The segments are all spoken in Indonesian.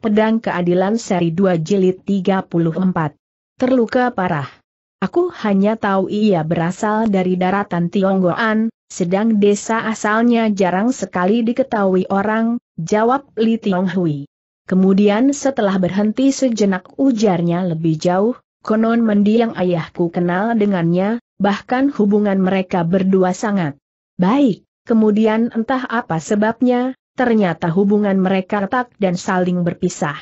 Pedang Keadilan Seri 2 Jilid 34. Terluka parah. Aku hanya tahu ia berasal dari daratan Tionggoan, sedang desa asalnya jarang sekali diketahui orang, jawab Li Tionghui. Kemudian setelah berhenti sejenak ujarnya lebih jauh, konon mendiang ayahku kenal dengannya, bahkan hubungan mereka berdua sangat baik. Kemudian entah apa sebabnya, ternyata hubungan mereka retak dan saling berpisah.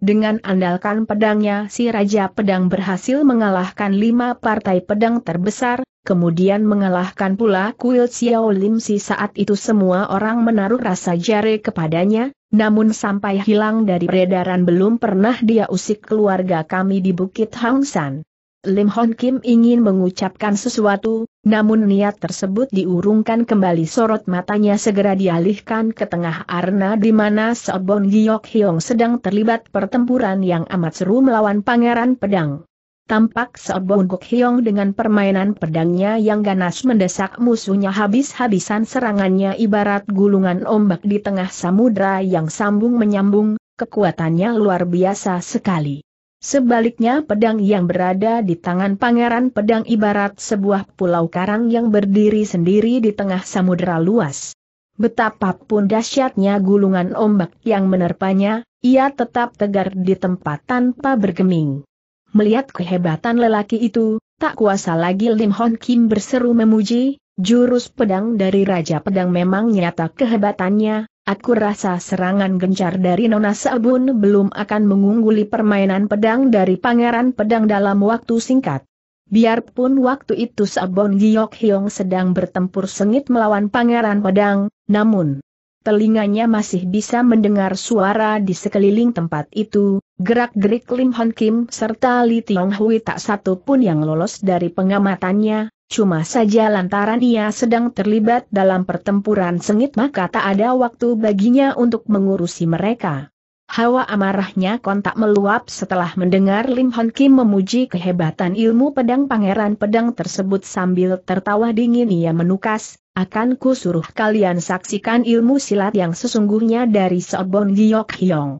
Dengan andalkan pedangnya si Raja Pedang berhasil mengalahkan lima partai pedang terbesar, kemudian mengalahkan pula kuil Xiao Lim Si saat itu semua orang menaruh rasa jare kepadanya, namun sampai hilang dari peredaran belum pernah dia usik keluarga kami di Bukit Hang San. Lim Hon Kim ingin mengucapkan sesuatu, namun niat tersebut diurungkan kembali sorot matanya segera dialihkan ke tengah arena di mana Sobon Giyok Hyong sedang terlibat pertempuran yang amat seru melawan Pangeran Pedang. Tampak Sobon Gok Hyong dengan permainan pedangnya yang ganas mendesak musuhnya habis-habisan serangannya ibarat gulungan ombak di tengah samudra yang sambung menyambung, kekuatannya luar biasa sekali. Sebaliknya pedang yang berada di tangan pangeran pedang ibarat sebuah pulau karang yang berdiri sendiri di tengah samudera luas. Betapapun dahsyatnya gulungan ombak yang menerpanya, ia tetap tegar di tempat tanpa bergeming. Melihat kehebatan lelaki itu, tak kuasa lagi Lim Hon Kim berseru memuji, jurus pedang dari Raja Pedang memang nyata kehebatannya, Aku rasa serangan gencar dari Nona Sabun belum akan mengungguli permainan pedang dari Pangeran Pedang dalam waktu singkat. Biarpun waktu itu Sabon Giok Hyong sedang bertempur sengit melawan Pangeran Pedang, namun telinganya masih bisa mendengar suara di sekeliling tempat itu, Gerak-gerik Lim Hon Kim serta Li Tiong Hui tak satu pun yang lolos dari pengamatannya, cuma saja lantaran ia sedang terlibat dalam pertempuran sengit maka tak ada waktu baginya untuk mengurusi mereka. Hawa amarahnya kontak meluap setelah mendengar Lim Hon Kim memuji kehebatan ilmu pedang pangeran pedang tersebut sambil tertawa dingin ia menukas, akan ku suruh kalian saksikan ilmu silat yang sesungguhnya dari Sobon Giok Hyong.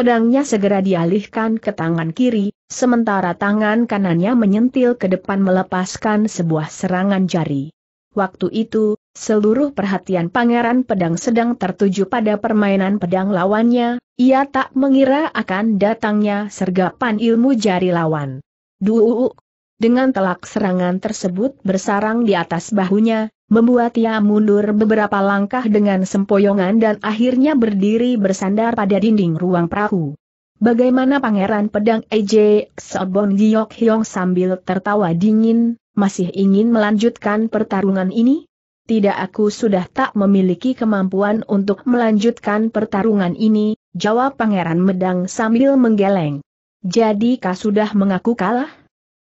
Pedangnya segera dialihkan ke tangan kiri, sementara tangan kanannya menyentil ke depan melepaskan sebuah serangan jari. Waktu itu, seluruh perhatian pangeran pedang sedang tertuju pada permainan pedang lawannya, ia tak mengira akan datangnya sergapan ilmu jari lawan. Duuk! Dengan telak serangan tersebut bersarang di atas bahunya, membuat ia mundur beberapa langkah dengan sempoyongan dan akhirnya berdiri bersandar pada dinding ruang perahu. Bagaimana Pangeran Pedang EJ Sobong Giyok Hyong sambil tertawa dingin, masih ingin melanjutkan pertarungan ini? Tidak aku sudah tak memiliki kemampuan untuk melanjutkan pertarungan ini, jawab Pangeran Medang sambil menggeleng. Jadi kau sudah mengaku kalah?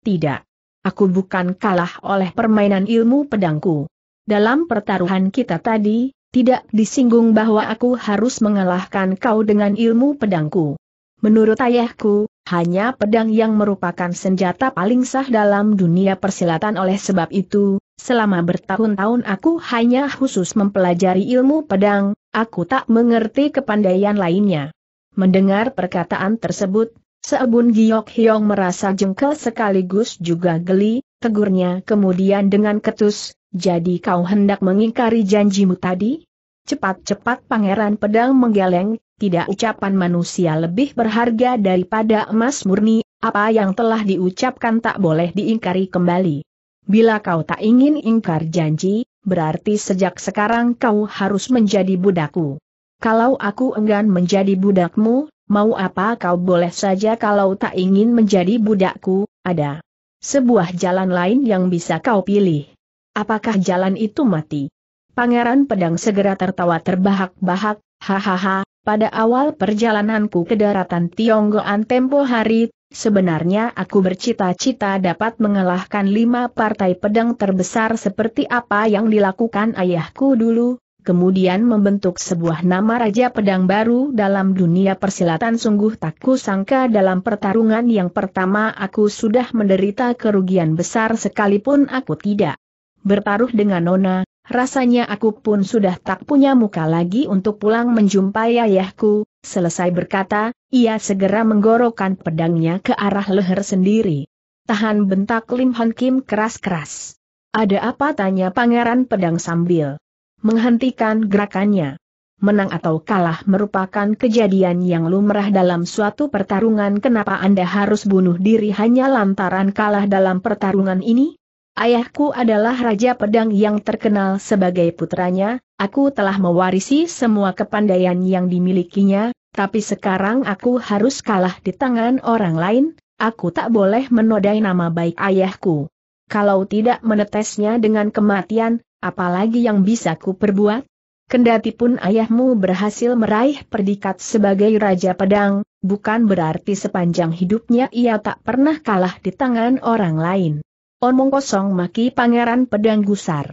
Tidak. Aku bukan kalah oleh permainan ilmu pedangku dalam pertaruhan kita tadi, tidak disinggung bahwa aku harus mengalahkan kau dengan ilmu pedangku. Menurut ayahku, hanya pedang yang merupakan senjata paling sah dalam dunia persilatan oleh sebab itu, selama bertahun-tahun aku hanya khusus mempelajari ilmu pedang, aku tak mengerti kepandaian lainnya. Mendengar perkataan tersebut, Seebun Giok Hyong merasa jengkel sekaligus juga geli, tegurnya kemudian dengan ketus, jadi kau hendak mengingkari janjimu tadi? Cepat-cepat pangeran pedang menggeleng, tidak ucapan manusia lebih berharga daripada emas murni, apa yang telah diucapkan tak boleh diingkari kembali. Bila kau tak ingin ingkar janji, berarti sejak sekarang kau harus menjadi budakku. Kalau aku enggan menjadi budakmu, mau apa kau boleh saja kalau tak ingin menjadi budakku, ada sebuah jalan lain yang bisa kau pilih. Apakah jalan itu mati? Pangeran Pedang segera tertawa terbahak-bahak, hahaha, pada awal perjalananku ke daratan Tionggoan tempo hari, sebenarnya aku bercita-cita dapat mengalahkan lima partai pedang terbesar seperti apa yang dilakukan ayahku dulu, kemudian membentuk sebuah nama Raja Pedang baru dalam dunia persilatan sungguh tak kusangka dalam pertarungan yang pertama aku sudah menderita kerugian besar sekalipun aku tidak bertaruh dengan Nona, rasanya aku pun sudah tak punya muka lagi untuk pulang menjumpai ayahku, selesai berkata, ia segera menggorokkan pedangnya ke arah leher sendiri. Tahan bentak Lim Hon Kim keras-keras. Ada apa tanya pangeran pedang sambil menghentikan gerakannya. Menang atau kalah merupakan kejadian yang lumrah dalam suatu pertarungan kenapa Anda harus bunuh diri hanya lantaran kalah dalam pertarungan ini? Ayahku adalah Raja Pedang yang terkenal sebagai putranya, aku telah mewarisi semua kepandaian yang dimilikinya, tapi sekarang aku harus kalah di tangan orang lain, aku tak boleh menodai nama baik ayahku. Kalau tidak menetesnya dengan kematian, apalagi yang bisa ku perbuat? Kendati pun ayahmu berhasil meraih perdikat sebagai Raja Pedang, bukan berarti sepanjang hidupnya ia tak pernah kalah di tangan orang lain. Omong kosong maki pangeran pedang gusar.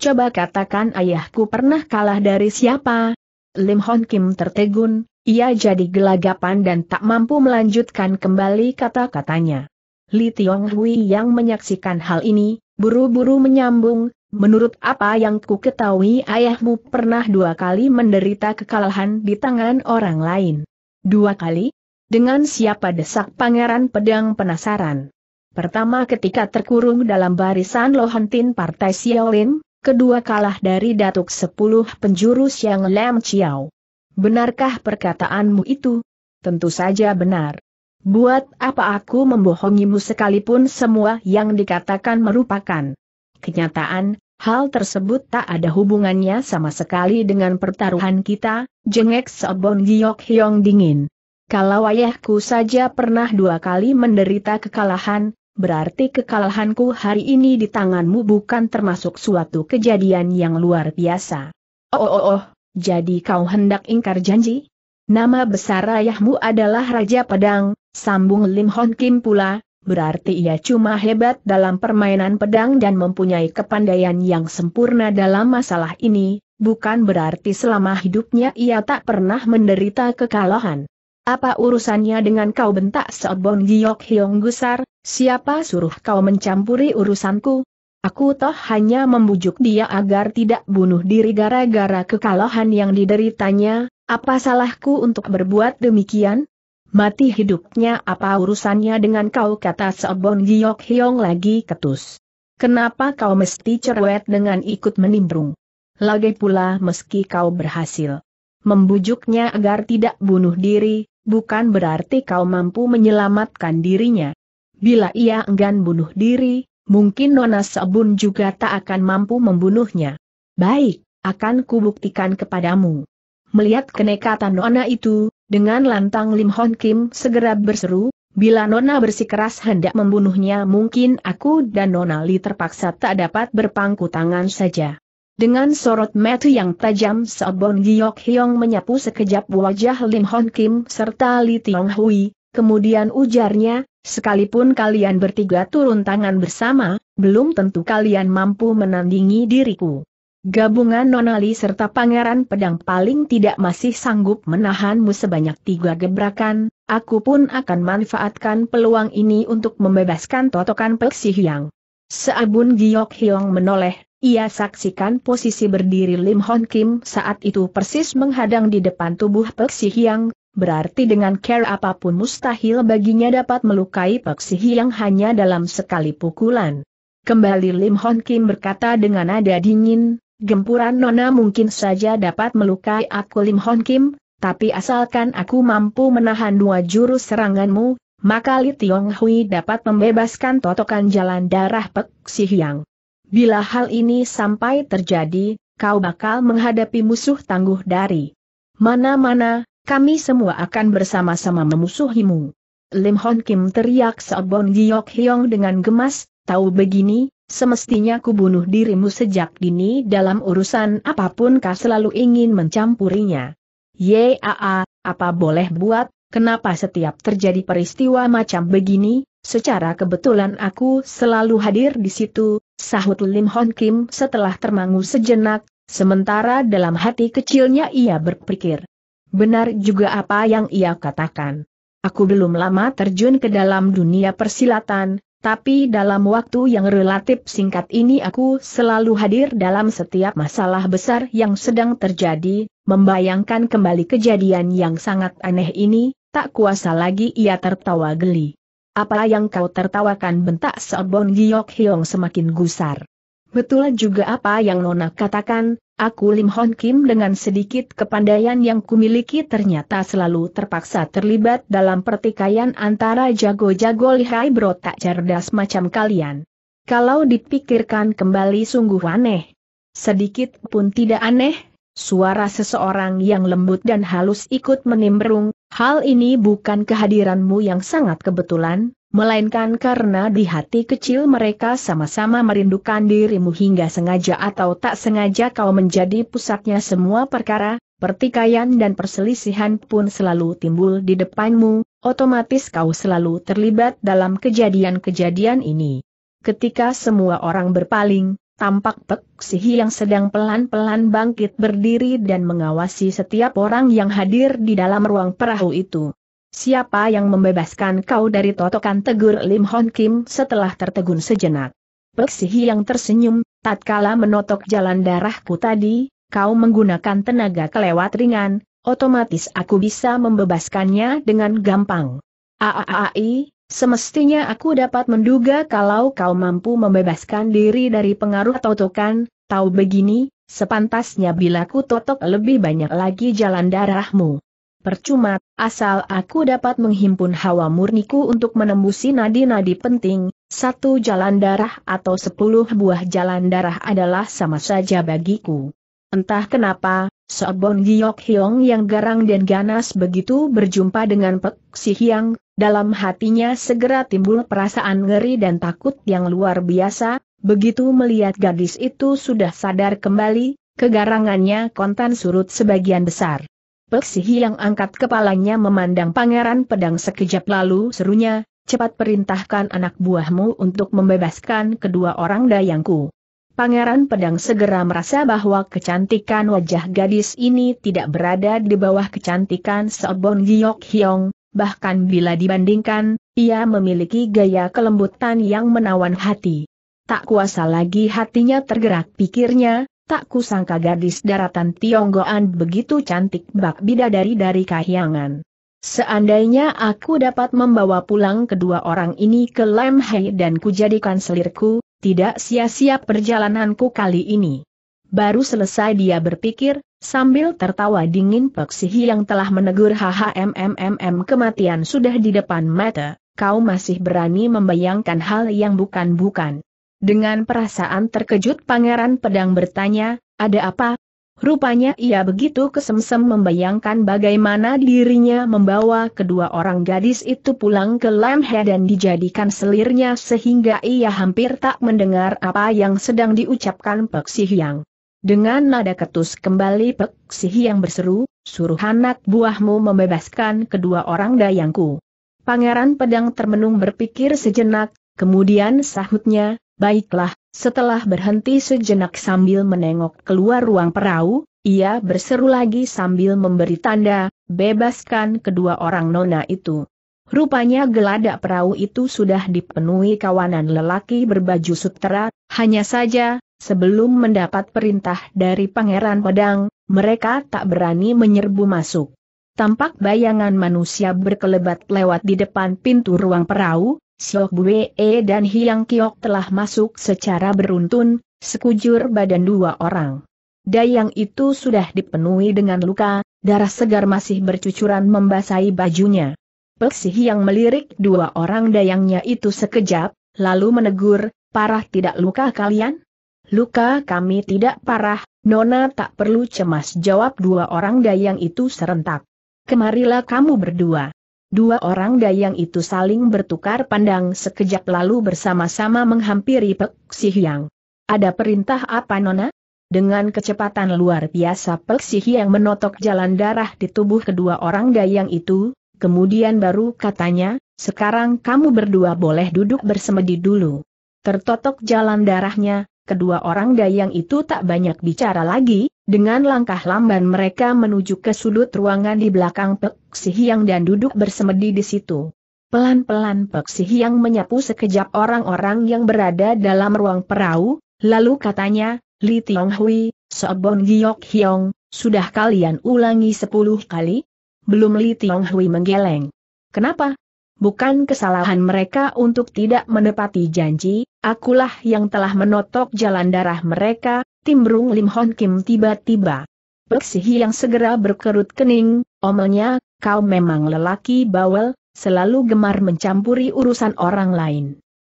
Coba katakan ayahku pernah kalah dari siapa? Lim Hon Kim tertegun, ia jadi gelagapan dan tak mampu melanjutkan kembali kata-katanya. Li Tiong Hui yang menyaksikan hal ini, buru-buru menyambung, menurut apa yang ku ketahui ayahmu pernah dua kali menderita kekalahan di tangan orang lain. Dua kali? Dengan siapa desak pangeran pedang penasaran? Pertama ketika terkurung dalam barisan Lohantin Partai Xiaolin, kedua kalah dari Datuk Sepuluh penjurus yang Lam Chiao. Benarkah perkataanmu itu? Tentu saja benar. Buat apa aku membohongimu sekalipun semua yang dikatakan merupakan kenyataan, hal tersebut tak ada hubungannya sama sekali dengan pertaruhan kita, jengek Sobon Giok Hyong dingin. Kalau ayahku saja pernah dua kali menderita kekalahan, berarti kekalahanku hari ini di tanganmu bukan termasuk suatu kejadian yang luar biasa. Oh, oh oh oh, jadi kau hendak ingkar janji? Nama besar ayahmu adalah Raja Pedang, sambung Lim Hon Kim pula, berarti ia cuma hebat dalam permainan pedang dan mempunyai kepandaian yang sempurna dalam masalah ini, bukan berarti selama hidupnya ia tak pernah menderita kekalahan. Apa urusannya dengan kau bentak Seobon Giok Hyong Gusar, siapa suruh kau mencampuri urusanku? Aku toh hanya membujuk dia agar tidak bunuh diri gara-gara kekalahan yang dideritanya, apa salahku untuk berbuat demikian? Mati hidupnya apa urusannya dengan kau kata Seobon Giok Hyong lagi ketus. Kenapa kau mesti cerewet dengan ikut menimbrung? Lagi pula meski kau berhasil membujuknya agar tidak bunuh diri, bukan berarti kau mampu menyelamatkan dirinya. Bila ia enggan bunuh diri, mungkin Nona Sabun juga tak akan mampu membunuhnya. Baik, akan kubuktikan kepadamu. Melihat kenekatan Nona itu, dengan lantang Lim Hon Kim segera berseru, bila Nona bersikeras hendak membunuhnya mungkin aku dan Nona Li terpaksa tak dapat berpangku tangan saja. Dengan sorot mata yang tajam Seobon Giok Hyong menyapu sekejap wajah Lim Hon Kim serta Li Tiong Hui, kemudian ujarnya, sekalipun kalian bertiga turun tangan bersama, belum tentu kalian mampu menandingi diriku. Gabungan Nonali serta Pangeran Pedang paling tidak masih sanggup menahanmu sebanyak tiga gebrakan, aku pun akan manfaatkan peluang ini untuk membebaskan totokan Peksi Hyang. Seabun Giok Hyong menoleh, ia saksikan posisi berdiri Lim Hon Kim saat itu persis menghadang di depan tubuh Pek Si Hyang, berarti dengan care apapun mustahil baginya dapat melukai Pek Si Hyang hanya dalam sekali pukulan. Kembali Lim Hon Kim berkata dengan nada dingin, gempuran Nona mungkin saja dapat melukai aku Lim Hon Kim, tapi asalkan aku mampu menahan dua jurus seranganmu, maka Li Tiong Hui dapat membebaskan totokan jalan darah Pek Si Hyang. Bila hal ini sampai terjadi, kau bakal menghadapi musuh tangguh dari mana-mana, kami semua akan bersama-sama memusuhimu. Lim Hon Kim teriak Sobon Giok Hyong dengan gemas, tahu begini, semestinya kubunuh dirimu sejak dini dalam urusan apapun kau selalu ingin mencampurinya. Yaa, apa boleh buat, kenapa setiap terjadi peristiwa macam begini, secara kebetulan aku selalu hadir di situ, sahut Lim Hon Kim setelah termangu sejenak, sementara dalam hati kecilnya ia berpikir. Benar juga apa yang ia katakan. Aku belum lama terjun ke dalam dunia persilatan, tapi dalam waktu yang relatif singkat ini aku selalu hadir dalam setiap masalah besar yang sedang terjadi, membayangkan kembali kejadian yang sangat aneh ini, tak kuasa lagi ia tertawa geli. Apa yang kau tertawakan bentak Seobong Giok Hiong semakin gusar. Betul juga apa yang Nona katakan, aku Lim Hon Kim dengan sedikit kepandaian yang kumiliki ternyata selalu terpaksa terlibat dalam pertikaian antara jago-jago lihai bro cerdas macam kalian. Kalau dipikirkan kembali sungguh aneh. Sedikit pun tidak aneh, suara seseorang yang lembut dan halus ikut menimbrung, Hal ini bukan kehadiranmu yang sangat kebetulan, melainkan karena di hati kecil mereka sama-sama merindukan dirimu hingga sengaja atau tak sengaja kau menjadi pusatnya semua perkara, pertikaian dan perselisihan pun selalu timbul di depanmu, otomatis kau selalu terlibat dalam kejadian-kejadian ini. Ketika semua orang berpaling, Tampak Pek Sihi yang sedang pelan-pelan bangkit berdiri dan mengawasi setiap orang yang hadir di dalam ruang perahu itu. Siapa yang membebaskan kau dari totokan tegur Lim Hon Kim setelah tertegun sejenak? Pek Sihi yang tersenyum, tatkala menotok jalan darahku tadi, kau menggunakan tenaga kelewat ringan, otomatis aku bisa membebaskannya dengan gampang. Aaai, Semestinya aku dapat menduga kalau kau mampu membebaskan diri dari pengaruh totokan, tahu begini, sepantasnya bila ku totok lebih banyak lagi jalan darahmu. Percuma, asal aku dapat menghimpun hawa murniku untuk menembusi nadi-nadi penting, satu jalan darah atau sepuluh buah jalan darah adalah sama saja bagiku. Entah kenapa, Sobon Giyok Hyong yang garang dan ganas begitu berjumpa dengan Pek Si Hyang, dalam hatinya segera timbul perasaan ngeri dan takut yang luar biasa, begitu melihat gadis itu sudah sadar kembali, kegarangannya kontan surut sebagian besar. Peksihi yang angkat kepalanya memandang pangeran pedang sekejap lalu serunya, cepat perintahkan anak buahmu untuk membebaskan kedua orang dayangku. Pangeran Pedang segera merasa bahwa kecantikan wajah gadis ini tidak berada di bawah kecantikan Seobong Giok Hyong, bahkan bila dibandingkan, ia memiliki gaya kelembutan yang menawan hati. Tak kuasa lagi hatinya tergerak pikirnya, tak kusangka gadis daratan Tionggoan begitu cantik bak bidadari dari kahyangan. Seandainya aku dapat membawa pulang kedua orang ini ke Lemhei dan kujadikan selirku, tidak sia-sia perjalananku kali ini. Baru selesai dia berpikir, Sambil tertawa dingin Pek yang telah menegur HHMMMM kematian sudah di depan mata, kau masih berani membayangkan hal yang bukan-bukan. Dengan perasaan terkejut pangeran pedang bertanya, ada apa? Rupanya ia begitu kesemsem membayangkan bagaimana dirinya membawa kedua orang gadis itu pulang ke Lamhe dan dijadikan selirnya sehingga ia hampir tak mendengar apa yang sedang diucapkan Pek yang. Dengan nada ketus kembali Pek Sihi yang berseru, suruh anak buahmu membebaskan kedua orang dayangku. Pangeran Pedang termenung berpikir sejenak, kemudian sahutnya, baiklah, setelah berhenti sejenak sambil menengok keluar ruang perahu, ia berseru lagi sambil memberi tanda, bebaskan kedua orang nona itu. Rupanya geladak perahu itu sudah dipenuhi kawanan lelaki berbaju sutera, hanya saja, Sebelum mendapat perintah dari Pangeran Pedang, mereka tak berani menyerbu masuk. Tampak bayangan manusia berkelebat lewat di depan pintu ruang perahu, Siok Bue dan Hiang Kiok telah masuk secara beruntun, sekujur badan dua orang. Dayang itu sudah dipenuhi dengan luka, darah segar masih bercucuran membasahi bajunya. Peksi yang melirik dua orang dayangnya itu sekejap, lalu menegur, parah tidak luka kalian? Luka kami tidak parah, Nona tak perlu cemas jawab dua orang dayang itu serentak. Kemarilah kamu berdua. Dua orang dayang itu saling bertukar pandang sekejap lalu bersama-sama menghampiri Pek Sihyang. Ada perintah apa Nona? Dengan kecepatan luar biasa Pek Sihyang menotok jalan darah di tubuh kedua orang dayang itu, kemudian baru katanya, sekarang kamu berdua boleh duduk bersemedi dulu. Tertotok jalan darahnya, kedua orang dayang itu tak banyak bicara lagi, dengan langkah lamban mereka menuju ke sudut ruangan di belakang Pek Si Hiang dan duduk bersemedi di situ. Pelan-pelan Pek Si Hiang menyapu sekejap orang-orang yang berada dalam ruang perahu, lalu katanya, Li Tiong Hui, Sobon Giok Hiong, sudah kalian ulangi sepuluh kali? Belum Li Tiong Hui menggeleng. Kenapa? Bukan kesalahan mereka untuk tidak menepati janji, Akulah yang telah menotok jalan darah mereka, timbrung Lim Hon Kim tiba-tiba. Peksihi yang segera berkerut kening, omelnya, kau memang lelaki bawel, selalu gemar mencampuri urusan orang lain.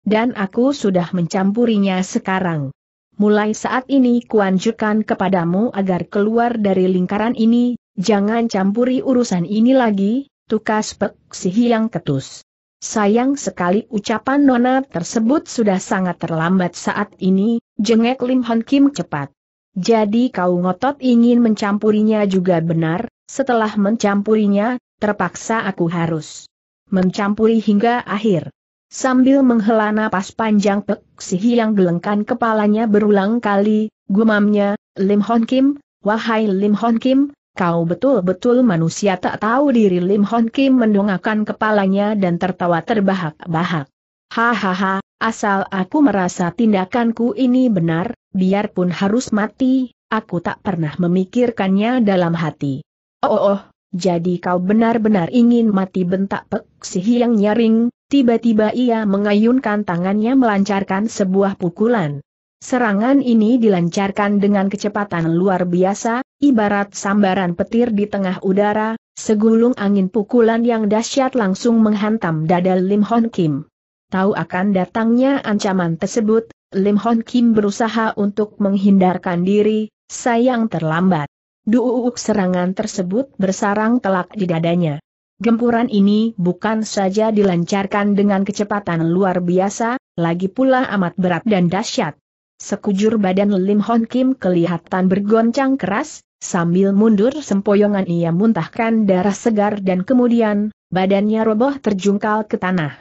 Dan aku sudah mencampurinya sekarang. Mulai saat ini kuanjurkan kepadamu agar keluar dari lingkaran ini, jangan campuri urusan ini lagi, tukas Peksihi yang ketus. Sayang sekali ucapan Nona tersebut sudah sangat terlambat saat ini, jengek Lim Hon Kim cepat. Jadi kau ngotot ingin mencampurinya juga benar, setelah mencampurinya, terpaksa aku harus mencampuri hingga akhir. Sambil menghela napas panjang peksihi yang gelengkan kepalanya berulang kali, gumamnya, Lim Hon Kim, wahai Lim Hon Kim, Kau betul-betul manusia tak tahu diri Lim Hon Kim mendongakkan kepalanya dan tertawa terbahak-bahak. Hahaha, asal aku merasa tindakanku ini benar, biarpun harus mati, aku tak pernah memikirkannya dalam hati. Oh, oh, oh jadi kau benar-benar ingin mati bentak Pek Sihi yang nyaring, tiba-tiba ia mengayunkan tangannya melancarkan sebuah pukulan. Serangan ini dilancarkan dengan kecepatan luar biasa, ibarat sambaran petir di tengah udara, segulung angin pukulan yang dahsyat langsung menghantam dada Lim Hon Kim. Tahu akan datangnya ancaman tersebut, Lim Hon Kim berusaha untuk menghindarkan diri, sayang terlambat. Duuk serangan tersebut bersarang telak di dadanya. Gempuran ini bukan saja dilancarkan dengan kecepatan luar biasa, lagi pula amat berat dan dahsyat. Sekujur badan Lim Hon Kim kelihatan bergoncang keras, sambil mundur sempoyongan ia muntahkan darah segar dan kemudian, badannya roboh terjungkal ke tanah.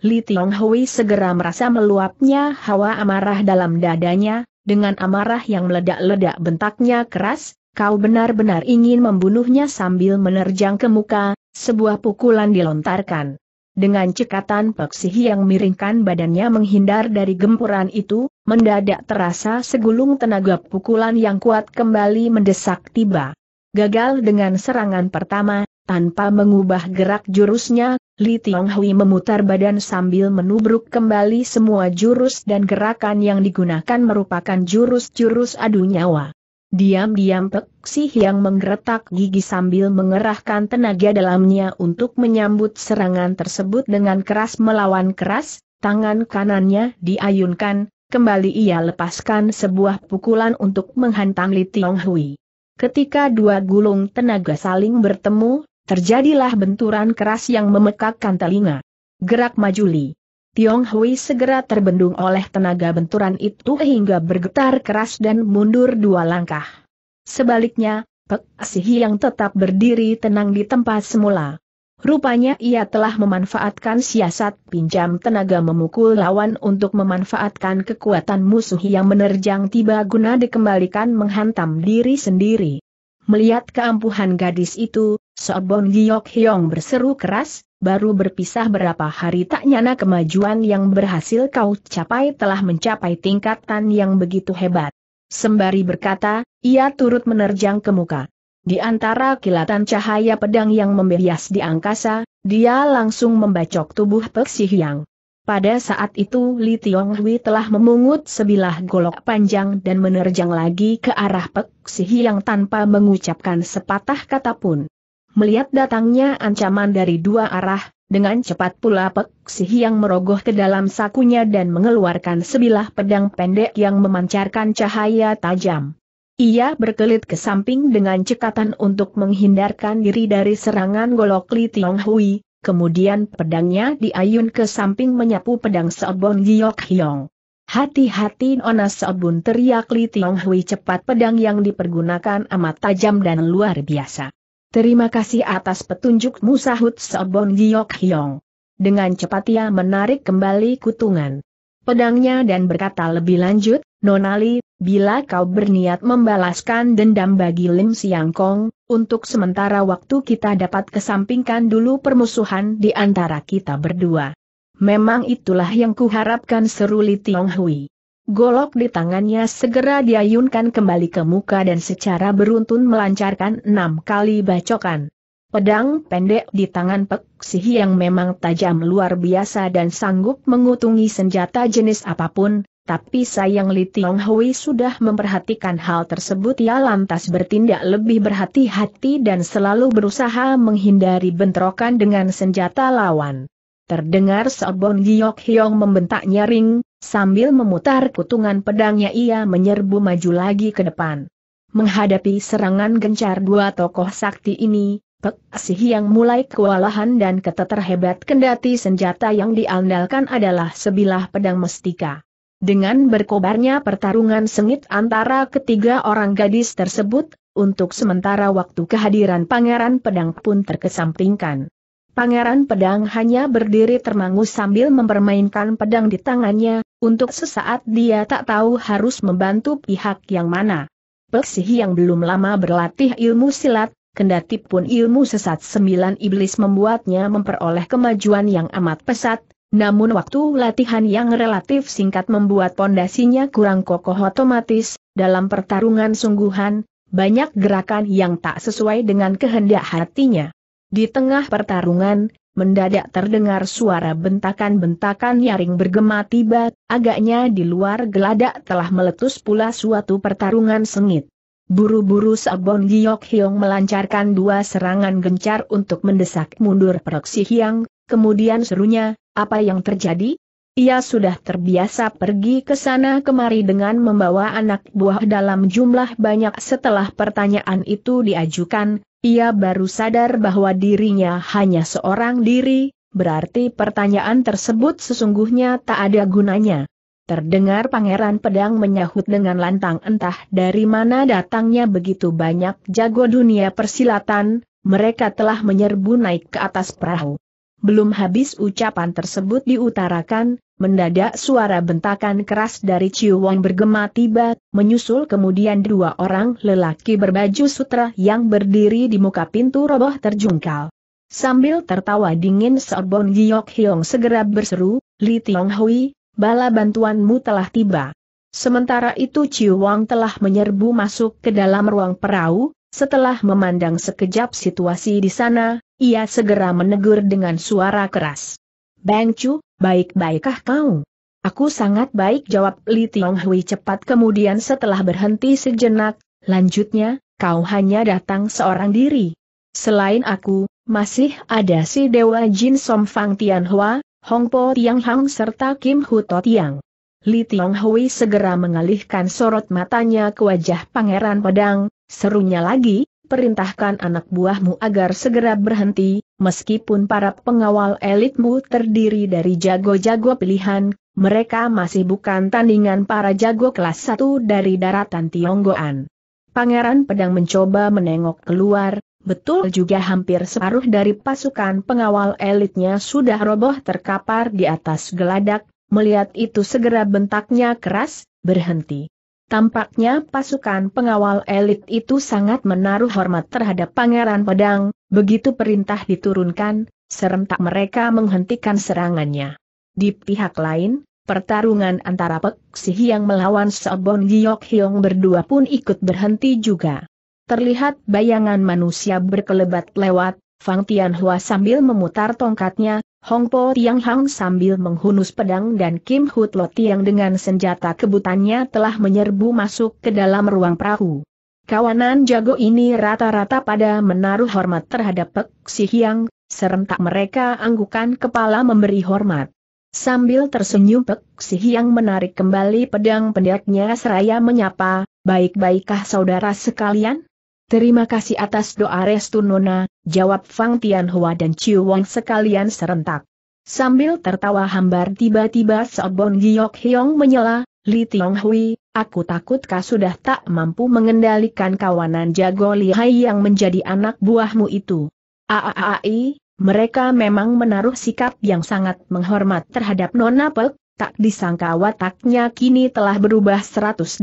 Li Tiong Hui segera merasa meluapnya hawa amarah dalam dadanya, dengan amarah yang meledak-ledak bentaknya keras, kau benar-benar ingin membunuhnya sambil menerjang ke muka, sebuah pukulan dilontarkan. Dengan cekatan Peksihi yang miringkan badannya menghindar dari gempuran itu, Mendadak terasa segulung tenaga pukulan yang kuat kembali mendesak tiba. Gagal dengan serangan pertama, tanpa mengubah gerak jurusnya, Li Tionghui memutar badan sambil menubruk kembali semua jurus dan gerakan yang digunakan merupakan jurus-jurus adu nyawa. Diam-diam Pek Sih yang menggeretak gigi sambil mengerahkan tenaga dalamnya untuk menyambut serangan tersebut dengan keras melawan keras, tangan kanannya diayunkan, kembali ia lepaskan sebuah pukulan untuk menghantam Li Tiong Hui. Ketika dua gulung tenaga saling bertemu, terjadilah benturan keras yang memekakkan telinga. Gerak maju Li. Tiong Hui segera terbendung oleh tenaga benturan itu hingga bergetar keras dan mundur dua langkah. Sebaliknya, Pek Sihi yang tetap berdiri tenang di tempat semula. Rupanya ia telah memanfaatkan siasat pinjam tenaga memukul lawan untuk memanfaatkan kekuatan musuh yang menerjang tiba guna dikembalikan menghantam diri sendiri. Melihat keampuhan gadis itu, Sobon Giyok Hyong berseru keras, baru berpisah berapa hari tak nyana kemajuan yang berhasil kau capai telah mencapai tingkatan yang begitu hebat. Sembari berkata, ia turut menerjang ke muka. Di antara kilatan cahaya pedang yang membias di angkasa, dia langsung membacok tubuh Pek Si Hyang. Pada saat itu Li Tiong Hui telah memungut sebilah golok panjang dan menerjang lagi ke arah Pek Si Hyang tanpa mengucapkan sepatah kata pun. Melihat datangnya ancaman dari dua arah, dengan cepat pula Pek Si Hyang merogoh ke dalam sakunya dan mengeluarkan sebilah pedang pendek yang memancarkan cahaya tajam. Ia berkelit ke samping dengan cekatan untuk menghindarkan diri dari serangan golok Li Tiong Hui, kemudian pedangnya diayun ke samping menyapu pedang Sobon Giok Hiong. Hati-hati Nona Sobun teriak Li Tiong Hui cepat pedang yang dipergunakan amat tajam dan luar biasa. Terima kasih atas petunjukmu sahut Sobon Giok Hiong. Dengan cepat ia menarik kembali kutungan pedangnya dan berkata lebih lanjut, Nonali, bila kau berniat membalaskan dendam bagi Lim Siang Kong, untuk sementara waktu kita dapat kesampingkan dulu permusuhan di antara kita berdua. Memang itulah yang kuharapkan seru Li Tiong Hui. Golok di tangannya segera diayunkan kembali ke muka dan secara beruntun melancarkan enam kali bacokan. Pedang pendek di tangan Pek Sihi yang memang tajam luar biasa dan sanggup mengutungi senjata jenis apapun, tapi sayang Li Tiong Hui sudah memperhatikan hal tersebut ia lantas bertindak lebih berhati-hati dan selalu berusaha menghindari bentrokan dengan senjata lawan. Terdengar Sobon Giok Hiong membentak nyaring, sambil memutar kutungan pedangnya ia menyerbu maju lagi ke depan. Menghadapi serangan gencar dua tokoh sakti ini, Pek Sih yang mulai kewalahan dan keteterhebat kendati senjata yang diandalkan adalah sebilah pedang mestika. Dengan berkobarnya pertarungan sengit antara ketiga orang gadis tersebut, untuk sementara waktu kehadiran Pangeran Pedang pun terkesampingkan. Pangeran Pedang hanya berdiri termangu sambil mempermainkan pedang di tangannya, untuk sesaat dia tak tahu harus membantu pihak yang mana. Peksih yang belum lama berlatih ilmu silat, kendati pun ilmu sesat sembilan iblis membuatnya memperoleh kemajuan yang amat pesat, namun waktu latihan yang relatif singkat membuat pondasinya kurang kokoh otomatis, dalam pertarungan sungguhan, banyak gerakan yang tak sesuai dengan kehendak hatinya. Di tengah pertarungan, mendadak terdengar suara bentakan-bentakan nyaring bergema tiba, agaknya di luar geladak telah meletus pula suatu pertarungan sengit. Buru-buru Sabon Giok Hyong melancarkan dua serangan gencar untuk mendesak mundur Proksi Hyang, kemudian serunya, apa yang terjadi? Ia sudah terbiasa pergi ke sana kemari dengan membawa anak buah dalam jumlah banyak setelah pertanyaan itu diajukan, ia baru sadar bahwa dirinya hanya seorang diri, berarti pertanyaan tersebut sesungguhnya tak ada gunanya. Terdengar pangeran pedang menyahut dengan lantang entah dari mana datangnya begitu banyak jago dunia persilatan, mereka telah menyerbu naik ke atas perahu. Belum habis ucapan tersebut diutarakan, mendadak suara bentakan keras dari Ciu Wong bergema tiba, menyusul kemudian dua orang lelaki berbaju sutra yang berdiri di muka pintu roboh terjungkal. Sambil tertawa dingin Sorbon Giok Hiong segera berseru, Li Tiong Hui, bala bantuanmu telah tiba. Sementara itu Ciu Wong telah menyerbu masuk ke dalam ruang perahu, setelah memandang sekejap situasi di sana, ia segera menegur dengan suara keras. Bang Chu, baik-baikkah kau? Aku sangat baik jawab Li Tiong Hui cepat kemudian setelah berhenti sejenak, lanjutnya, kau hanya datang seorang diri. Selain aku, masih ada si Dewa Jin Som Fang Tianhua, Hong Po Tiang Hang serta Kim Hu To Tiang. Li Tiong Hui segera mengalihkan sorot matanya ke wajah Pangeran Pedang, serunya lagi, perintahkan anak buahmu agar segera berhenti, meskipun para pengawal elitmu terdiri dari jago-jago pilihan, mereka masih bukan tandingan para jago kelas 1 dari daratan Tionggoan. Pangeran Pedang mencoba menengok keluar, Betul juga hampir separuh dari pasukan pengawal elitnya sudah roboh terkapar di atas geladak, melihat itu segera bentaknya keras, berhenti. Tampaknya pasukan pengawal elit itu sangat menaruh hormat terhadap Pangeran Pedang, begitu perintah diturunkan, serentak mereka menghentikan serangannya. Di pihak lain, pertarungan antara Pek Sihiang melawan Sobon Giyok Hiong berdua pun ikut berhenti juga. Terlihat bayangan manusia berkelebat lewat, Fang Tianhua sambil memutar tongkatnya, Hong Po Tiang Hang sambil menghunus pedang dan Kim Lo Tiang dengan senjata kebutannya telah menyerbu masuk ke dalam ruang perahu. Kawanan jago ini rata-rata pada menaruh hormat terhadap Pek Si Hiang, serentak mereka anggukan kepala memberi hormat. Sambil tersenyum Pek Si Hiang menarik kembali pedang pendeknya seraya menyapa, baik-baikkah saudara sekalian? Terima kasih atas doa restu Nona, jawab Fang Tianhua dan Chiu Wang sekalian serentak. Sambil tertawa hambar tiba-tiba Sobon Giok Hiong menyela, Li Tiong Hui, aku takut kau sudah tak mampu mengendalikan kawanan jago lihai yang menjadi anak buahmu itu. Aaai, mereka memang menaruh sikap yang sangat menghormat terhadap Nona Pek, Tak disangka wataknya kini telah berubah 180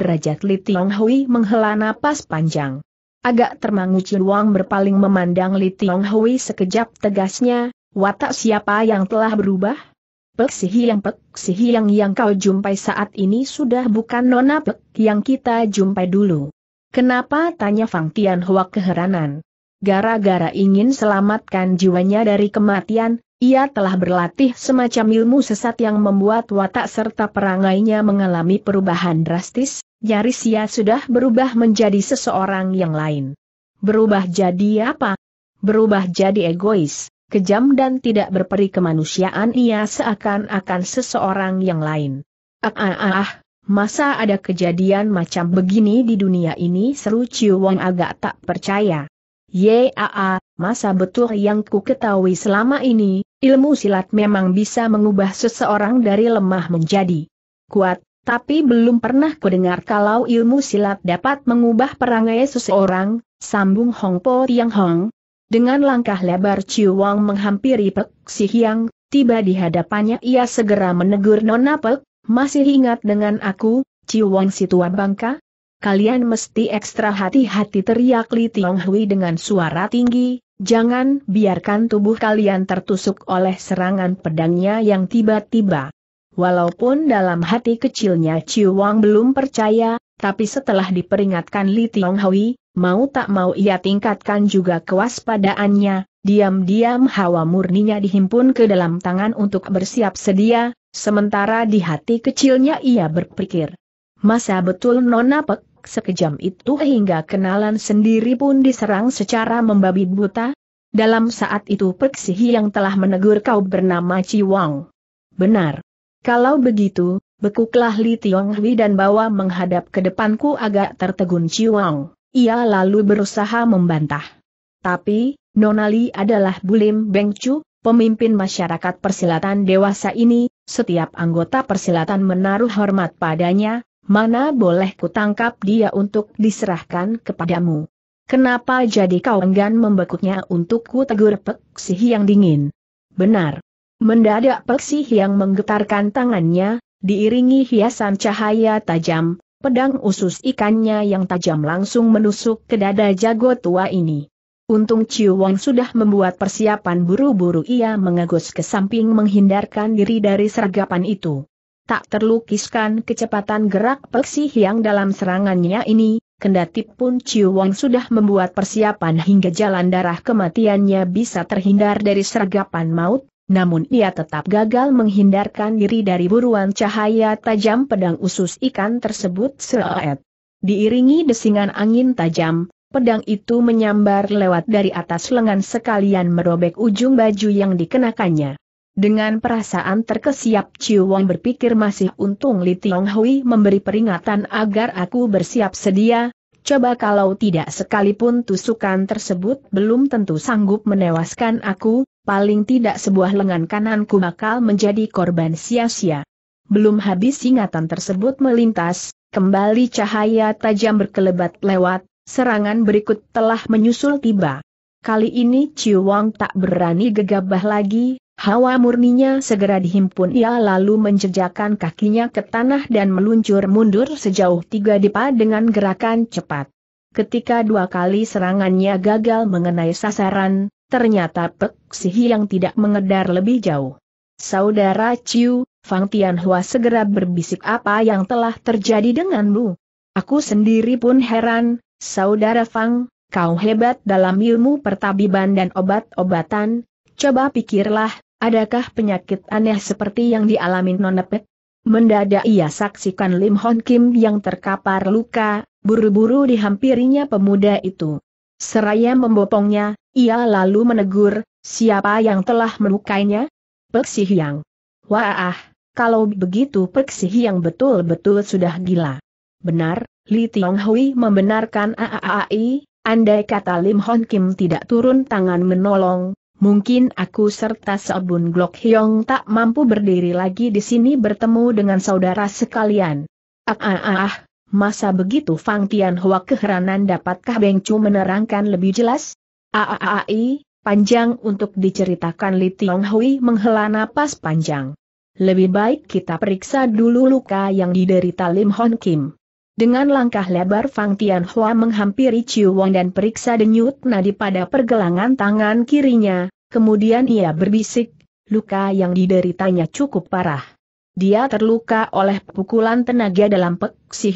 derajat Li Tiong menghela napas panjang. Agak termangu Wang berpaling memandang Li Tiong sekejap tegasnya, watak siapa yang telah berubah? Pek si yang Pek si yang yang kau jumpai saat ini sudah bukan Nona Pek yang kita jumpai dulu. Kenapa tanya Fang Tian Hua keheranan? Gara-gara ingin selamatkan jiwanya dari kematian, ia telah berlatih semacam ilmu sesat yang membuat watak serta perangainya mengalami perubahan drastis, nyaris ia sudah berubah menjadi seseorang yang lain. Berubah jadi apa? Berubah jadi egois, kejam dan tidak berperi kemanusiaan ia seakan-akan seseorang yang lain. Ah ah ah, ah masa ada kejadian macam begini di dunia ini seru Ciu Wong agak tak percaya. Yaa, masa betul yang ku ketahui selama ini, ilmu silat memang bisa mengubah seseorang dari lemah menjadi kuat, tapi belum pernah kudengar kalau ilmu silat dapat mengubah perangai seseorang, sambung Hong Po Tiang Hong. Dengan langkah lebar Ciu Wang menghampiri Pek Si Hiang, tiba di hadapannya ia segera menegur Nona Pek, masih ingat dengan aku, Ciu Wang si tua bangka? kalian mesti ekstra hati-hati teriak Li Tiong Hui dengan suara tinggi, jangan biarkan tubuh kalian tertusuk oleh serangan pedangnya yang tiba-tiba. Walaupun dalam hati kecilnya Ciu Wang belum percaya, tapi setelah diperingatkan Li Tiong Hui, mau tak mau ia tingkatkan juga kewaspadaannya, diam-diam hawa murninya dihimpun ke dalam tangan untuk bersiap sedia, sementara di hati kecilnya ia berpikir. Masa betul Nona Pek sekejam itu hingga kenalan sendiri pun diserang secara membabi buta? Dalam saat itu Peksihi yang telah menegur kau bernama Ciwang. Benar. Kalau begitu, bekuklah Li Tiong Tionghui dan bawa menghadap ke depanku agak tertegun Ciwang. Ia lalu berusaha membantah. Tapi, Nonali adalah Bulim Bengcu, pemimpin masyarakat persilatan dewasa ini, setiap anggota persilatan menaruh hormat padanya, mana boleh kutangkap dia untuk diserahkan kepadamu. Kenapa jadi kau enggan membekuknya untuk ku tegur peksi yang dingin? Benar. Mendadak peksi yang menggetarkan tangannya, diiringi hiasan cahaya tajam, pedang usus ikannya yang tajam langsung menusuk ke dada jago tua ini. Untung Wang sudah membuat persiapan buru-buru ia mengagus ke samping menghindarkan diri dari sergapan itu tak terlukiskan kecepatan gerak Peksi yang dalam serangannya ini, kendati pun Chiu Wang sudah membuat persiapan hingga jalan darah kematiannya bisa terhindar dari sergapan maut, namun ia tetap gagal menghindarkan diri dari buruan cahaya tajam pedang usus ikan tersebut Diiringi desingan angin tajam, pedang itu menyambar lewat dari atas lengan sekalian merobek ujung baju yang dikenakannya. Dengan perasaan terkesiap Chiu Wang berpikir masih untung Li Tiong Hui memberi peringatan agar aku bersiap sedia, coba kalau tidak sekalipun tusukan tersebut belum tentu sanggup menewaskan aku, paling tidak sebuah lengan kananku bakal menjadi korban sia-sia. Belum habis ingatan tersebut melintas, kembali cahaya tajam berkelebat lewat, serangan berikut telah menyusul tiba. Kali ini Chiu Wang tak berani gegabah lagi, Hawa murninya segera dihimpun ia lalu menjejakkan kakinya ke tanah dan meluncur mundur sejauh tiga dipa dengan gerakan cepat. Ketika dua kali serangannya gagal mengenai sasaran, ternyata Pek Sihi yang tidak mengedar lebih jauh. Saudara Ciu, Fang Tianhua segera berbisik apa yang telah terjadi denganmu. Aku sendiri pun heran, saudara Fang, kau hebat dalam ilmu pertabiban dan obat-obatan, coba pikirlah, Adakah penyakit aneh seperti yang dialami Nonepet? Mendadak ia saksikan Lim Hon Kim yang terkapar luka, buru-buru dihampirinya pemuda itu. Seraya membopongnya, ia lalu menegur, siapa yang telah melukainya? Pek Si Hyang. Wah, kalau begitu Pek Si Hyang betul-betul sudah gila. Benar, Li Tiong Hui membenarkan AAAI, andai kata Lim Hon Kim tidak turun tangan menolong, mungkin aku serta Seobun Glock Hyong tak mampu berdiri lagi di sini bertemu dengan saudara sekalian. Ah ah ah, ah masa begitu Fang Tian Hua keheranan dapatkah Beng Chu menerangkan lebih jelas? Ah ah ah, i, panjang untuk diceritakan Li Tiong Hui menghela napas panjang. Lebih baik kita periksa dulu luka yang diderita Lim Hon Kim. Dengan langkah lebar Fang Tianhua menghampiri Chiu Wang dan periksa denyut nadi pada pergelangan tangan kirinya, kemudian ia berbisik, luka yang dideritanya cukup parah. Dia terluka oleh pukulan tenaga dalam Pek Si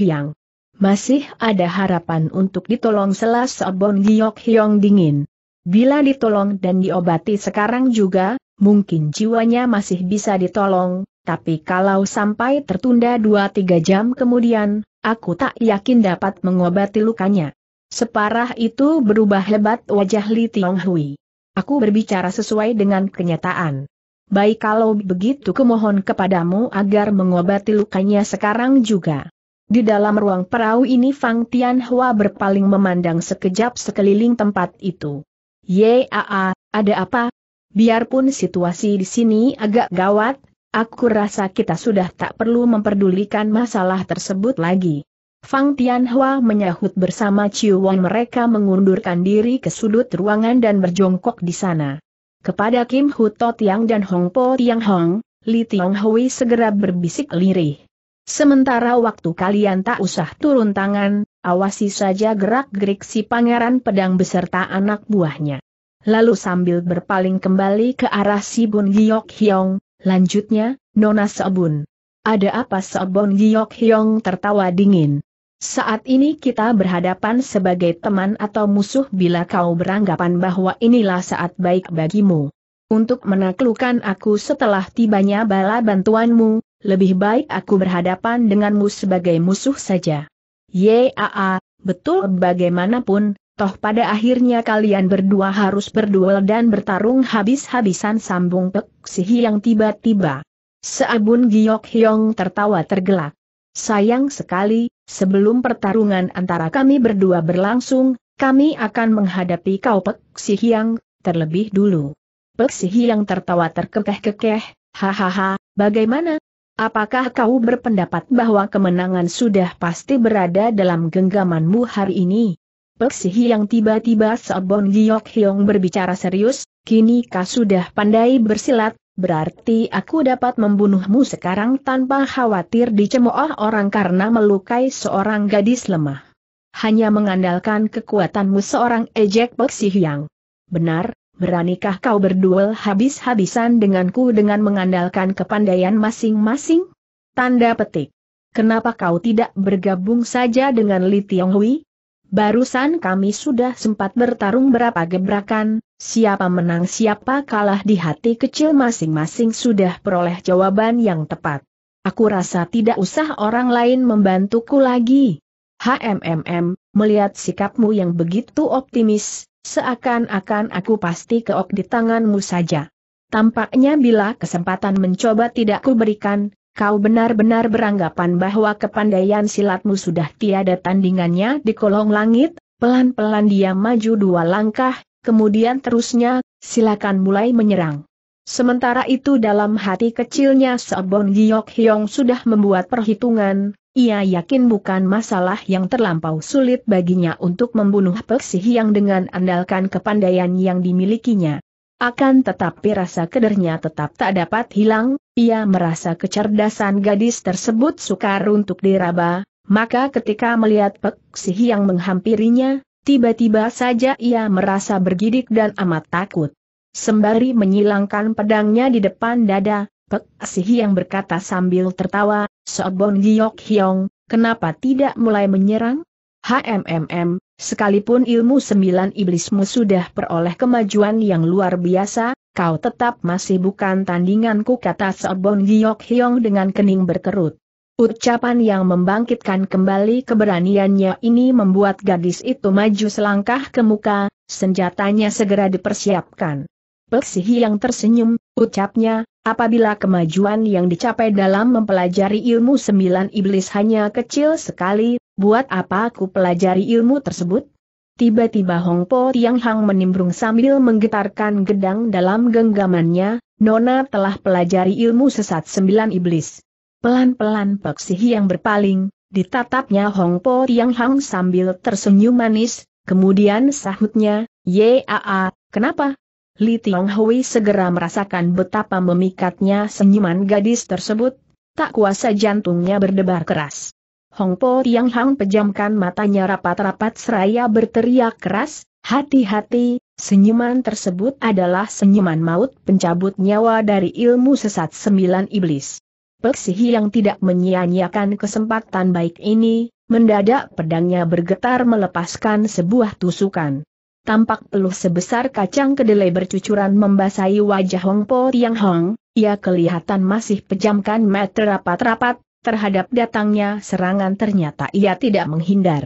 Masih ada harapan untuk ditolong selas Sobon Giok Hyong dingin. Bila ditolong dan diobati sekarang juga, mungkin jiwanya masih bisa ditolong, tapi kalau sampai tertunda 2-3 jam kemudian, aku tak yakin dapat mengobati lukanya. Separah itu berubah hebat wajah Li Tiong Hui. Aku berbicara sesuai dengan kenyataan. Baik kalau begitu kemohon kepadamu agar mengobati lukanya sekarang juga. Di dalam ruang perahu ini Fang Tian Hua berpaling memandang sekejap sekeliling tempat itu. Yaa, ada apa? Biarpun situasi di sini agak gawat, Aku rasa kita sudah tak perlu memperdulikan masalah tersebut lagi. Fang Tianhua menyahut bersama Chiu Wan mereka mengundurkan diri ke sudut ruangan dan berjongkok di sana. Kepada Kim Hu To Tiang dan Hong Po Tiang Hong, Li Tiong Hui segera berbisik lirih. Sementara waktu kalian tak usah turun tangan, awasi saja gerak-gerik si pangeran pedang beserta anak buahnya. Lalu sambil berpaling kembali ke arah si Bun Giok Hyong, Lanjutnya, Nona sabun. Ada apa sabun Giok Hyong tertawa dingin? Saat ini kita berhadapan sebagai teman atau musuh bila kau beranggapan bahwa inilah saat baik bagimu. Untuk menaklukkan aku setelah tibanya bala bantuanmu, lebih baik aku berhadapan denganmu sebagai musuh saja. Yaa, betul bagaimanapun, Toh pada akhirnya kalian berdua harus berduel dan bertarung habis-habisan sambung Pek Sihi yang tiba-tiba. Seabun Giok Hyong tertawa tergelak. Sayang sekali, sebelum pertarungan antara kami berdua berlangsung, kami akan menghadapi kau Pek Sihi yang terlebih dulu. Pek Sihi yang tertawa terkekeh-kekeh, hahaha, bagaimana? Apakah kau berpendapat bahwa kemenangan sudah pasti berada dalam genggamanmu hari ini? Peksihi yang tiba-tiba Sobon Giok Hyong berbicara serius, kini kau sudah pandai bersilat, berarti aku dapat membunuhmu sekarang tanpa khawatir dicemooh orang karena melukai seorang gadis lemah. Hanya mengandalkan kekuatanmu seorang ejek Peksihi yang. Benar, beranikah kau berduel habis-habisan denganku dengan mengandalkan kepandaian masing-masing? Tanda petik. Kenapa kau tidak bergabung saja dengan Li Hui? Barusan kami sudah sempat bertarung berapa gebrakan, siapa menang siapa kalah di hati kecil masing-masing sudah peroleh jawaban yang tepat. Aku rasa tidak usah orang lain membantuku lagi. HMMM, melihat sikapmu yang begitu optimis, seakan-akan aku pasti keok di tanganmu saja. Tampaknya bila kesempatan mencoba tidak kuberikan, kau benar-benar beranggapan bahwa kepandaian silatmu sudah tiada tandingannya di kolong langit, pelan-pelan dia maju dua langkah, kemudian terusnya, silakan mulai menyerang. Sementara itu dalam hati kecilnya Sabon Giyok Hyong sudah membuat perhitungan, ia yakin bukan masalah yang terlampau sulit baginya untuk membunuh Peksih yang dengan andalkan kepandaian yang dimilikinya. Akan tetapi rasa kedernya tetap tak dapat hilang, ia merasa kecerdasan gadis tersebut sukar untuk diraba, maka ketika melihat Peksihi yang menghampirinya, tiba-tiba saja ia merasa bergidik dan amat takut. Sembari menyilangkan pedangnya di depan dada, Pek Sihi yang berkata sambil tertawa, Sobong Giyok Hyong, kenapa tidak mulai menyerang? HMMM, Sekalipun ilmu sembilan iblismu sudah peroleh kemajuan yang luar biasa, kau tetap masih bukan tandinganku kata Sobong Giyok Hyong dengan kening berkerut. Ucapan yang membangkitkan kembali keberaniannya ini membuat gadis itu maju selangkah ke muka, senjatanya segera dipersiapkan. Peksi yang tersenyum, ucapnya, Apabila kemajuan yang dicapai dalam mempelajari ilmu sembilan iblis hanya kecil sekali, buat apa aku pelajari ilmu tersebut? Tiba-tiba Hong Po Tiang Hang menimbrung sambil menggetarkan gedang dalam genggamannya, Nona telah pelajari ilmu sesat sembilan iblis. Pelan-pelan Pek yang berpaling, ditatapnya Hong Po Tiang Hang sambil tersenyum manis, kemudian sahutnya, Yaa, kenapa? Li Tiong Hui segera merasakan betapa memikatnya senyuman gadis tersebut, tak kuasa jantungnya berdebar keras. Hong Po Tiang Hang pejamkan matanya rapat-rapat seraya berteriak keras, hati-hati, senyuman tersebut adalah senyuman maut pencabut nyawa dari ilmu sesat sembilan iblis. Peksihi yang tidak menyia-nyiakan kesempatan baik ini, mendadak pedangnya bergetar melepaskan sebuah tusukan tampak peluh sebesar kacang kedelai bercucuran membasahi wajah Hong Po Tiang Hong, ia kelihatan masih pejamkan mata rapat-rapat, terhadap datangnya serangan ternyata ia tidak menghindar.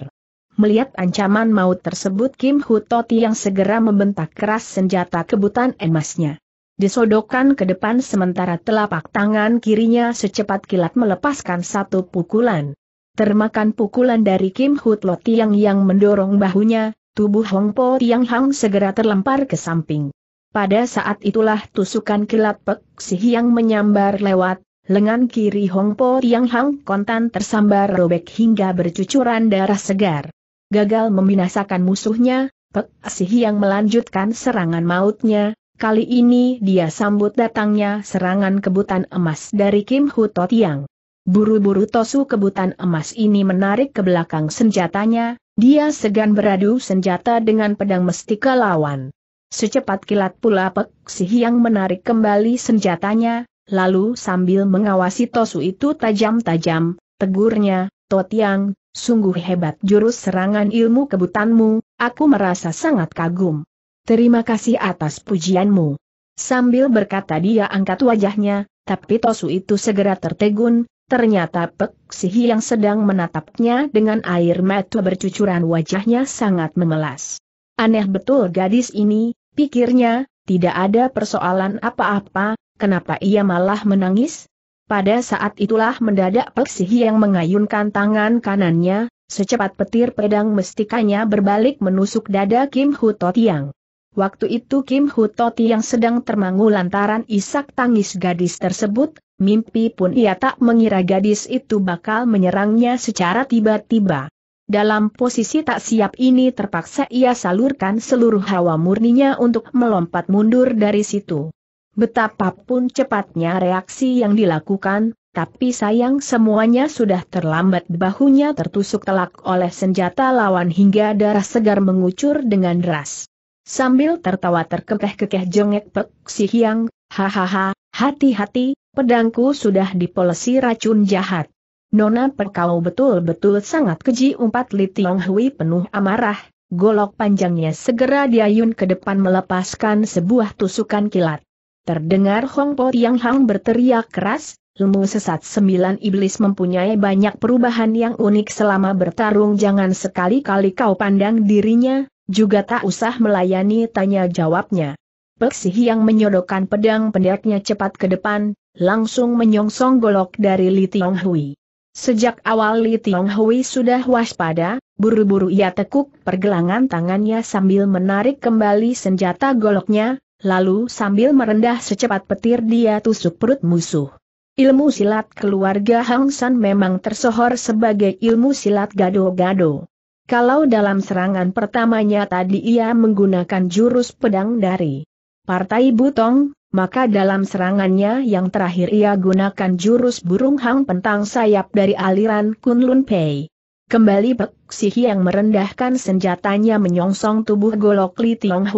Melihat ancaman maut tersebut Kim Huto Tiang segera membentak keras senjata kebutan emasnya. Disodokkan ke depan sementara telapak tangan kirinya secepat kilat melepaskan satu pukulan termakan pukulan dari Kim Hutlot yang yang mendorong bahunya, Tubuh Hong Po Tiang Hang segera terlempar ke samping. Pada saat itulah tusukan kilat Pek Si Hiang menyambar lewat, lengan kiri Hong Po Tiang Hang kontan tersambar robek hingga bercucuran darah segar. Gagal membinasakan musuhnya, Pek Si Hiang melanjutkan serangan mautnya, kali ini dia sambut datangnya serangan kebutan emas dari Kim To Tiang. Buru-buru tosu kebutan emas ini menarik ke belakang senjatanya, dia segan beradu senjata dengan pedang mestika lawan. Secepat kilat pula Pek Si Hiang menarik kembali senjatanya, lalu sambil mengawasi Tosu itu tajam-tajam, tegurnya, Totiang, sungguh hebat jurus serangan ilmu kebutanmu, aku merasa sangat kagum. Terima kasih atas pujianmu. Sambil berkata dia angkat wajahnya, tapi Tosu itu segera tertegun, Ternyata Pek Sihi yang sedang menatapnya dengan air mata bercucuran wajahnya sangat memelas. Aneh betul gadis ini, pikirnya, tidak ada persoalan apa-apa, kenapa ia malah menangis? Pada saat itulah mendadak Pek Sihi yang mengayunkan tangan kanannya, secepat petir pedang mestikanya berbalik menusuk dada Kim Hu Yang. Waktu itu Kim Hutoti yang sedang termangu lantaran isak tangis gadis tersebut, mimpi pun ia tak mengira gadis itu bakal menyerangnya secara tiba-tiba. Dalam posisi tak siap ini terpaksa ia salurkan seluruh hawa murninya untuk melompat mundur dari situ. Betapapun cepatnya reaksi yang dilakukan, tapi sayang semuanya sudah terlambat bahunya tertusuk telak oleh senjata lawan hingga darah segar mengucur dengan deras. Sambil tertawa terkekeh-kekeh jengek Pek Si Hiang, hahaha, hati-hati, pedangku sudah dipolesi racun jahat. Nona perkau betul-betul sangat keji umpat Li Tiong Hui penuh amarah, golok panjangnya segera diayun ke depan melepaskan sebuah tusukan kilat. Terdengar Hong Po Tiang Hang berteriak keras, ilmu sesat sembilan iblis mempunyai banyak perubahan yang unik selama bertarung jangan sekali-kali kau pandang dirinya, juga tak usah melayani tanya jawabnya. Peksih yang menyodokkan pedang pendeknya cepat ke depan, langsung menyongsong golok dari Li Tiong Hui. Sejak awal Li Tiong Hui sudah waspada, buru-buru ia tekuk pergelangan tangannya sambil menarik kembali senjata goloknya, lalu sambil merendah secepat petir dia tusuk perut musuh. Ilmu silat keluarga Hang San memang tersohor sebagai ilmu silat gado-gado. Kalau dalam serangan pertamanya tadi ia menggunakan jurus pedang dari Partai Butong, maka dalam serangannya yang terakhir ia gunakan jurus burung hang pentang sayap dari aliran Kunlun Pei. Kembali Pek yang merendahkan senjatanya menyongsong tubuh golok Li Tiong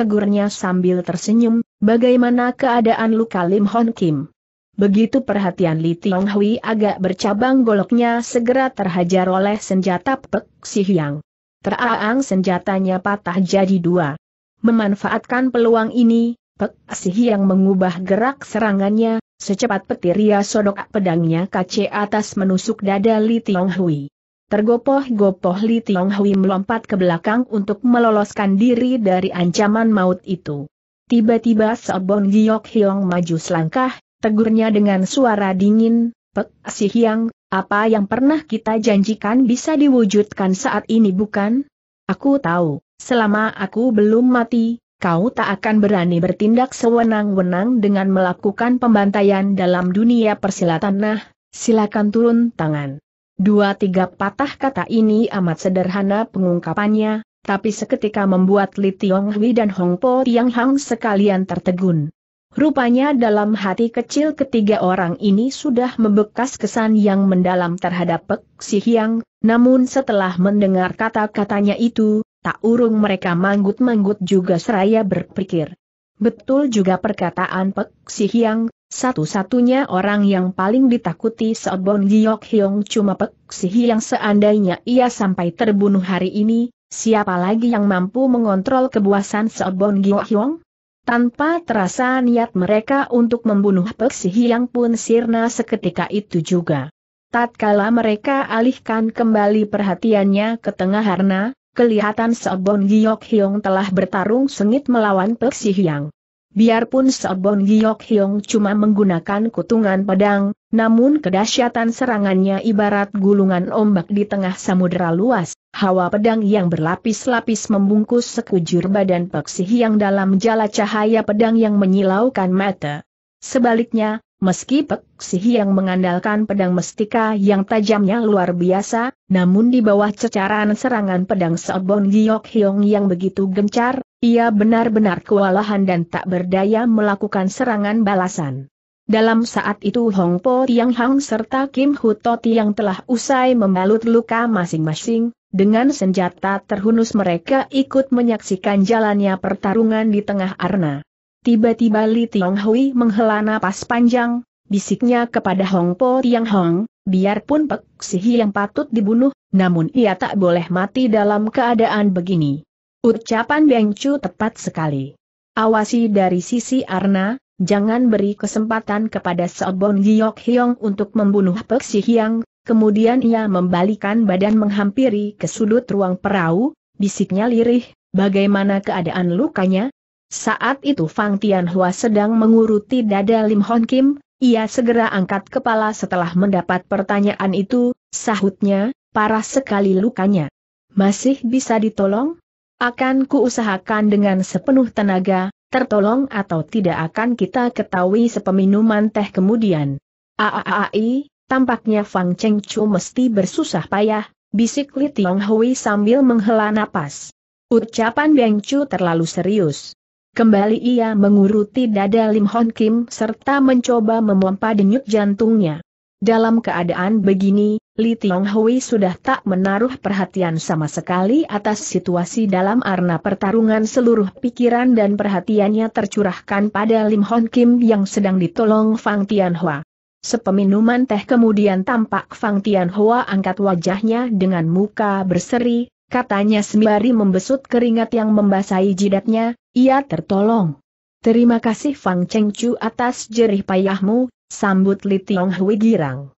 tegurnya sambil tersenyum, bagaimana keadaan luka Lim Hon Kim. Begitu perhatian Li Tiong Hui agak bercabang goloknya segera terhajar oleh senjata Pek Si Hyang. Teraang senjatanya patah jadi dua. Memanfaatkan peluang ini, Pek Si Hyang mengubah gerak serangannya, secepat petir ia sodok pedangnya kace atas menusuk dada Li Tiong Hui. Tergopoh-gopoh Li Tiong Hui melompat ke belakang untuk meloloskan diri dari ancaman maut itu. Tiba-tiba Sobong Giok Hyong maju selangkah, tegurnya dengan suara dingin, Pek Si Hyang, apa yang pernah kita janjikan bisa diwujudkan saat ini bukan? Aku tahu, selama aku belum mati, kau tak akan berani bertindak sewenang-wenang dengan melakukan pembantaian dalam dunia persilatan nah, silakan turun tangan. Dua tiga patah kata ini amat sederhana pengungkapannya, tapi seketika membuat Li Tiong Hui dan Hong Po Tiang Hang sekalian tertegun. Rupanya dalam hati kecil ketiga orang ini sudah membekas kesan yang mendalam terhadap Pek Si Hiang, namun setelah mendengar kata-katanya itu, tak urung mereka manggut-manggut juga seraya berpikir. Betul juga perkataan Pek Si Hiang, satu-satunya orang yang paling ditakuti Seobon Giyok Hiong cuma Pek Si Hiang seandainya ia sampai terbunuh hari ini, siapa lagi yang mampu mengontrol kebuasan Seobon Giyok Hiong? Tanpa terasa niat mereka untuk membunuh Peksi yang Hiang pun sirna seketika itu juga. Tatkala mereka alihkan kembali perhatiannya ke tengah harna, kelihatan Sobon Giok Hiong telah bertarung sengit melawan Peksi Hiang. Biarpun Sobon Giok Hyong cuma menggunakan kutungan pedang, namun kedahsyatan serangannya ibarat gulungan ombak di tengah samudera luas, hawa pedang yang berlapis-lapis membungkus sekujur badan Peksih yang dalam jala cahaya pedang yang menyilaukan mata. Sebaliknya, meski Peksih yang mengandalkan pedang mestika yang tajamnya luar biasa, namun di bawah cecaran serangan pedang Sobon Giok Hyong yang begitu gencar, ia benar-benar kewalahan dan tak berdaya melakukan serangan balasan. Dalam saat itu Hong Po Tiang Hang serta Kim T'oti yang telah usai membalut luka masing-masing, dengan senjata terhunus mereka ikut menyaksikan jalannya pertarungan di tengah arena. Tiba-tiba Li Tiong Hui menghela napas panjang, bisiknya kepada Hong Po Tiang Hong, biarpun Pek Sihi yang patut dibunuh, namun ia tak boleh mati dalam keadaan begini. Ucapan Beng Chu tepat sekali. Awasi dari sisi Arna, jangan beri kesempatan kepada Sobon Giok Hyong untuk membunuh Pek Si Hyang, kemudian ia membalikan badan menghampiri ke sudut ruang perahu, bisiknya lirih, bagaimana keadaan lukanya? Saat itu Fang Tianhua sedang menguruti dada Lim Hon Kim, ia segera angkat kepala setelah mendapat pertanyaan itu, sahutnya, parah sekali lukanya. Masih bisa ditolong? Akan kuusahakan dengan sepenuh tenaga, tertolong atau tidak akan kita ketahui sepeminuman teh kemudian. Aaai, tampaknya Fang Cheng Chu mesti bersusah payah, bisik Li Tiong Hui sambil menghela napas. Ucapan Beng Chu terlalu serius. Kembali ia menguruti dada Lim Hon Kim serta mencoba memompa denyut jantungnya. Dalam keadaan begini, Li Tiong Hui sudah tak menaruh perhatian sama sekali atas situasi dalam arena pertarungan seluruh pikiran dan perhatiannya tercurahkan pada Lim Hon Kim yang sedang ditolong Fang Tianhua. Sepeminuman teh kemudian tampak Fang Tianhua angkat wajahnya dengan muka berseri, katanya sembari membesut keringat yang membasahi jidatnya, ia tertolong. Terima kasih Fang Cheng atas jerih payahmu, sambut Li Tiong Hui girang.